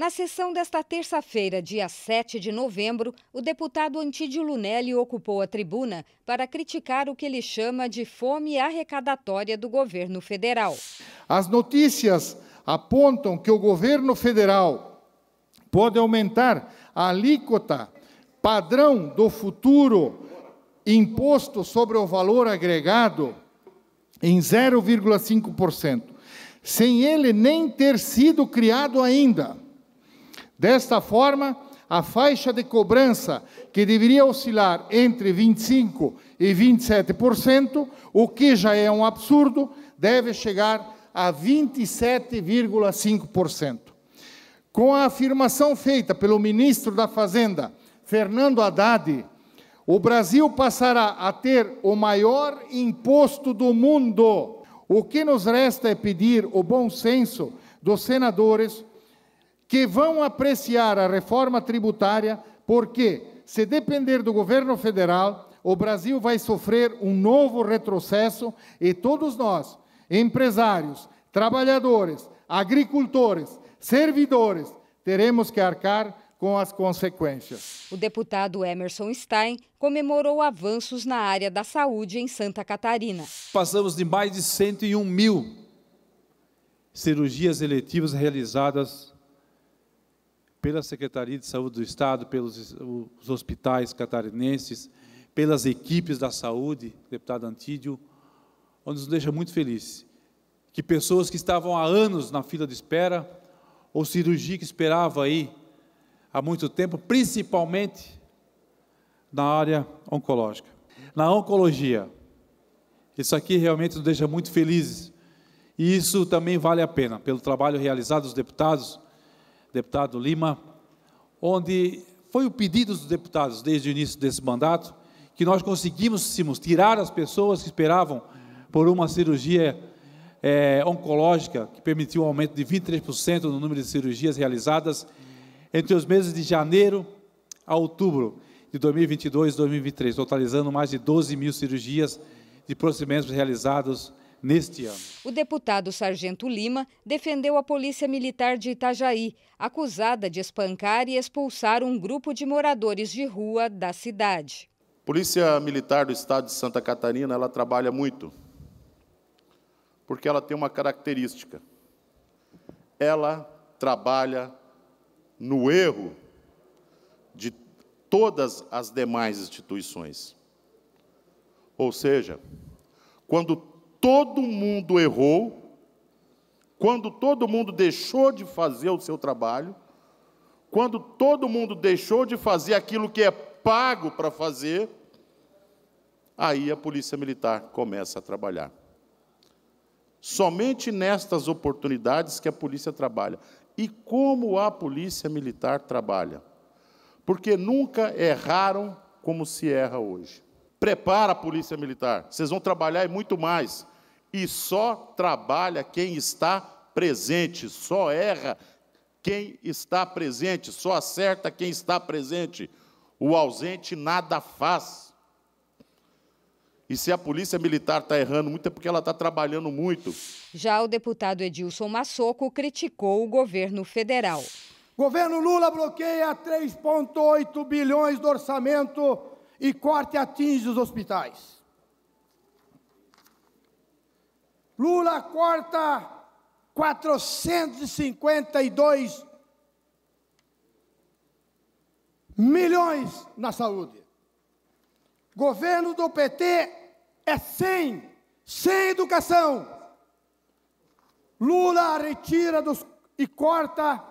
Na sessão desta terça-feira, dia 7 de novembro, o deputado Antídio Lunelli ocupou a tribuna para criticar o que ele chama de fome arrecadatória do governo federal. As notícias apontam que o governo federal pode aumentar a alíquota padrão do futuro imposto sobre o valor agregado em 0,5%, sem ele nem ter sido criado ainda. Desta forma, a faixa de cobrança, que deveria oscilar entre 25% e 27%, o que já é um absurdo, deve chegar a 27,5%. Com a afirmação feita pelo ministro da Fazenda, Fernando Haddad, o Brasil passará a ter o maior imposto do mundo. O que nos resta é pedir o bom senso dos senadores que vão apreciar a reforma tributária, porque, se depender do governo federal, o Brasil vai sofrer um novo retrocesso e todos nós, empresários, trabalhadores, agricultores, servidores, teremos que arcar com as consequências. O deputado Emerson Stein comemorou avanços na área da saúde em Santa Catarina. Passamos de mais de 101 mil cirurgias eletivas realizadas pela Secretaria de Saúde do Estado, pelos os hospitais catarinenses, pelas equipes da saúde, deputado Antídio, onde nos deixa muito felizes. Que pessoas que estavam há anos na fila de espera, ou cirurgia que esperava aí há muito tempo, principalmente na área oncológica. Na oncologia, isso aqui realmente nos deixa muito felizes. E isso também vale a pena, pelo trabalho realizado dos deputados, deputado Lima, onde foi o pedido dos deputados desde o início desse mandato que nós conseguíssemos tirar as pessoas que esperavam por uma cirurgia é, oncológica, que permitiu um aumento de 23% no número de cirurgias realizadas entre os meses de janeiro a outubro de 2022 e 2023, totalizando mais de 12 mil cirurgias de procedimentos realizados neste ano. O deputado Sargento Lima defendeu a Polícia Militar de Itajaí, acusada de espancar e expulsar um grupo de moradores de rua da cidade. Polícia Militar do Estado de Santa Catarina, ela trabalha muito, porque ela tem uma característica. Ela trabalha no erro de todas as demais instituições. Ou seja, quando todo mundo errou, quando todo mundo deixou de fazer o seu trabalho, quando todo mundo deixou de fazer aquilo que é pago para fazer, aí a polícia militar começa a trabalhar. Somente nestas oportunidades que a polícia trabalha. E como a polícia militar trabalha? Porque nunca erraram como se erra hoje. Prepara a polícia militar, vocês vão trabalhar e muito mais e só trabalha quem está presente, só erra quem está presente, só acerta quem está presente. O ausente nada faz. E se a polícia militar está errando muito, é porque ela está trabalhando muito. Já o deputado Edilson Massoco criticou o governo federal. Governo Lula bloqueia 3,8 bilhões do orçamento e corte atinge os hospitais. Lula corta 452 milhões na saúde. Governo do PT é sem sem educação. Lula retira dos, e corta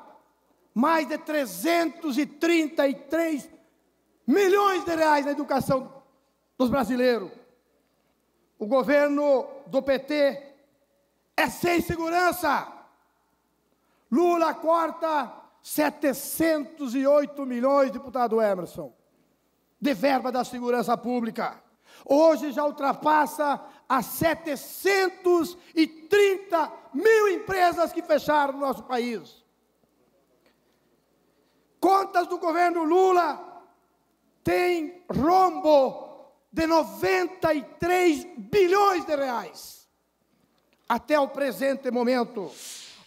mais de 333 milhões de reais na educação dos brasileiros. O governo do PT é sem segurança. Lula corta 708 milhões, deputado Emerson, de verba da segurança pública. Hoje já ultrapassa as 730 mil empresas que fecharam no nosso país. Contas do governo Lula têm rombo de 93 bilhões de reais até o presente momento.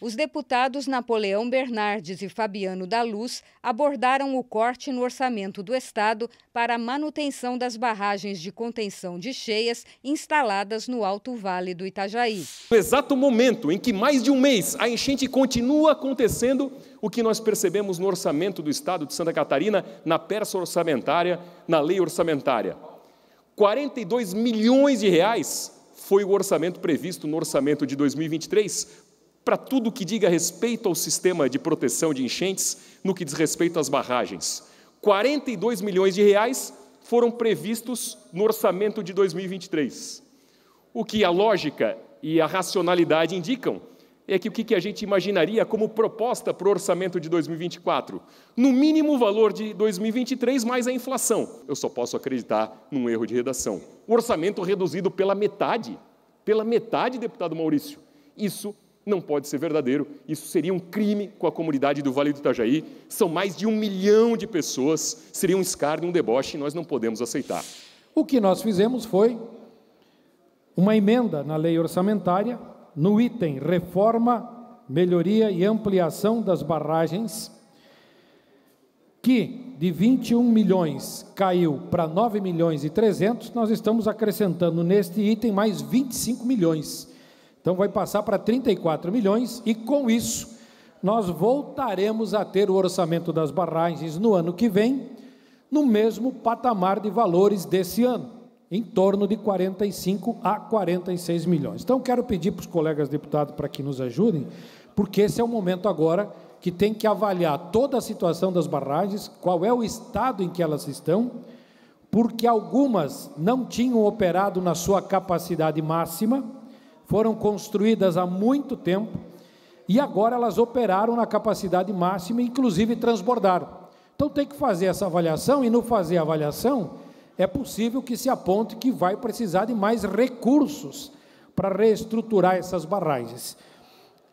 Os deputados Napoleão Bernardes e Fabiano da Luz abordaram o corte no orçamento do Estado para a manutenção das barragens de contenção de cheias instaladas no Alto Vale do Itajaí. No exato momento em que mais de um mês a enchente continua acontecendo, o que nós percebemos no orçamento do Estado de Santa Catarina, na peça orçamentária, na lei orçamentária. 42 milhões de reais foi o orçamento previsto no orçamento de 2023 para tudo que diga respeito ao sistema de proteção de enchentes no que diz respeito às barragens. 42 milhões de reais foram previstos no orçamento de 2023. O que a lógica e a racionalidade indicam é que o que a gente imaginaria como proposta para o orçamento de 2024? No mínimo valor de 2023 mais a inflação. Eu só posso acreditar num erro de redação. O orçamento reduzido pela metade. Pela metade, deputado Maurício. Isso não pode ser verdadeiro. Isso seria um crime com a comunidade do Vale do Itajaí. São mais de um milhão de pessoas. Seria um escárnio, um deboche, e nós não podemos aceitar. O que nós fizemos foi uma emenda na lei orçamentária no item reforma, melhoria e ampliação das barragens, que de 21 milhões caiu para 9 milhões e 300, nós estamos acrescentando neste item mais 25 milhões. Então vai passar para 34 milhões e com isso nós voltaremos a ter o orçamento das barragens no ano que vem no mesmo patamar de valores desse ano em torno de 45 a 46 milhões. Então, quero pedir para os colegas deputados para que nos ajudem, porque esse é o momento agora que tem que avaliar toda a situação das barragens, qual é o estado em que elas estão, porque algumas não tinham operado na sua capacidade máxima, foram construídas há muito tempo e agora elas operaram na capacidade máxima, inclusive transbordaram. Então tem que fazer essa avaliação e no fazer a avaliação é possível que se aponte que vai precisar de mais recursos para reestruturar essas barragens.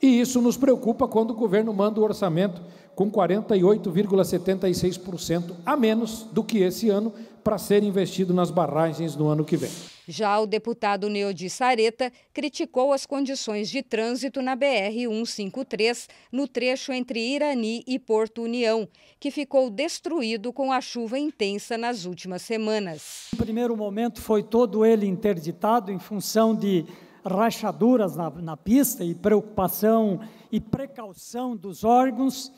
E isso nos preocupa quando o governo manda o orçamento com 48,76% a menos do que esse ano para ser investido nas barragens no ano que vem. Já o deputado Neodi Sareta criticou as condições de trânsito na BR-153, no trecho entre Irani e Porto União, que ficou destruído com a chuva intensa nas últimas semanas. No primeiro momento foi todo ele interditado em função de rachaduras na, na pista e preocupação e precaução dos órgãos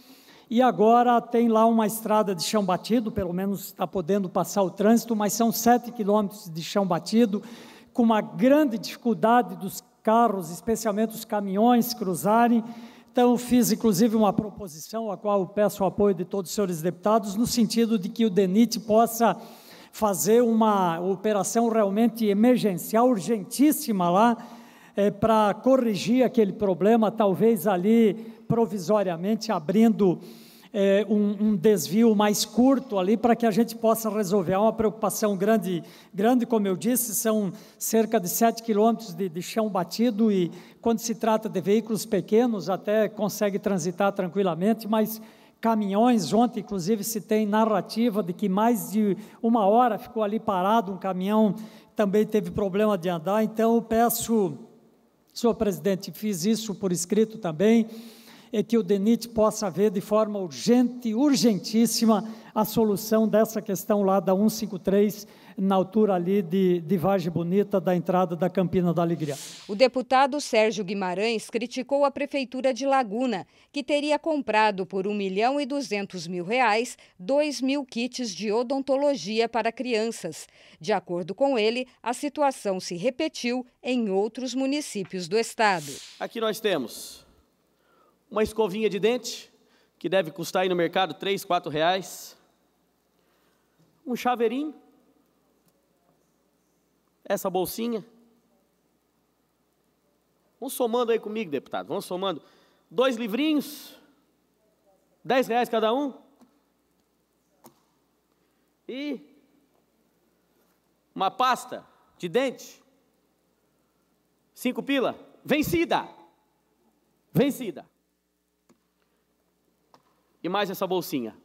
e agora tem lá uma estrada de chão batido, pelo menos está podendo passar o trânsito, mas são sete quilômetros de chão batido, com uma grande dificuldade dos carros, especialmente os caminhões, cruzarem. Então, fiz inclusive uma proposição, a qual peço o apoio de todos os senhores deputados, no sentido de que o DENIT possa fazer uma operação realmente emergencial, urgentíssima lá, é, para corrigir aquele problema, talvez ali provisoriamente abrindo é, um, um, desvio mais curto ali para que a gente possa resolver. Há é uma preocupação grande, grande como eu disse, são cerca de 7 quilômetros de, de chão batido e quando se trata de veículos pequenos até consegue transitar tranquilamente, mas caminhões. Ontem, inclusive, se tem narrativa de que mais de uma hora ficou ali parado um caminhão, também teve problema de andar. Então, eu peço, senhor presidente, fiz isso por escrito também é que o DENIT possa ver de forma urgente, urgentíssima, a solução dessa questão lá da 153, na altura ali de, de Vargem Bonita, da entrada da Campina da Alegria. O deputado Sérgio Guimarães criticou a Prefeitura de Laguna, que teria comprado por 1 milhão e 200 mil reais 2 mil kits de odontologia para crianças. De acordo com ele, a situação se repetiu em outros municípios do estado. Aqui nós temos uma escovinha de dente, que deve custar aí no mercado três, quatro reais, um chaveirinho, essa bolsinha. Vamos somando aí comigo, deputado, vamos somando. Dois livrinhos, dez reais cada um. E uma pasta de dente, cinco pila, vencida, vencida e mais essa bolsinha.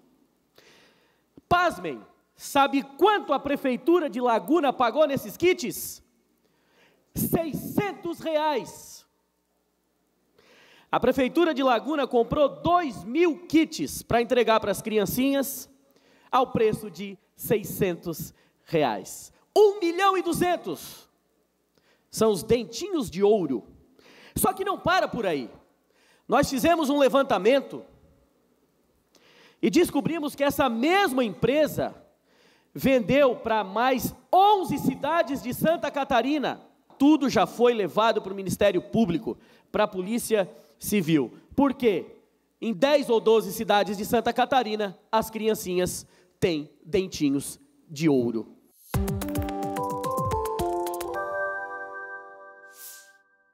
Pasmem, sabe quanto a prefeitura de Laguna pagou nesses kits? 600 reais. A prefeitura de Laguna comprou 2 mil kits para entregar para as criancinhas ao preço de 600 reais. 1 milhão e 200 são os dentinhos de ouro. Só que não para por aí. Nós fizemos um levantamento e descobrimos que essa mesma empresa vendeu para mais 11 cidades de Santa Catarina. Tudo já foi levado para o Ministério Público, para a Polícia Civil. Por quê? Em 10 ou 12 cidades de Santa Catarina, as criancinhas têm dentinhos de ouro.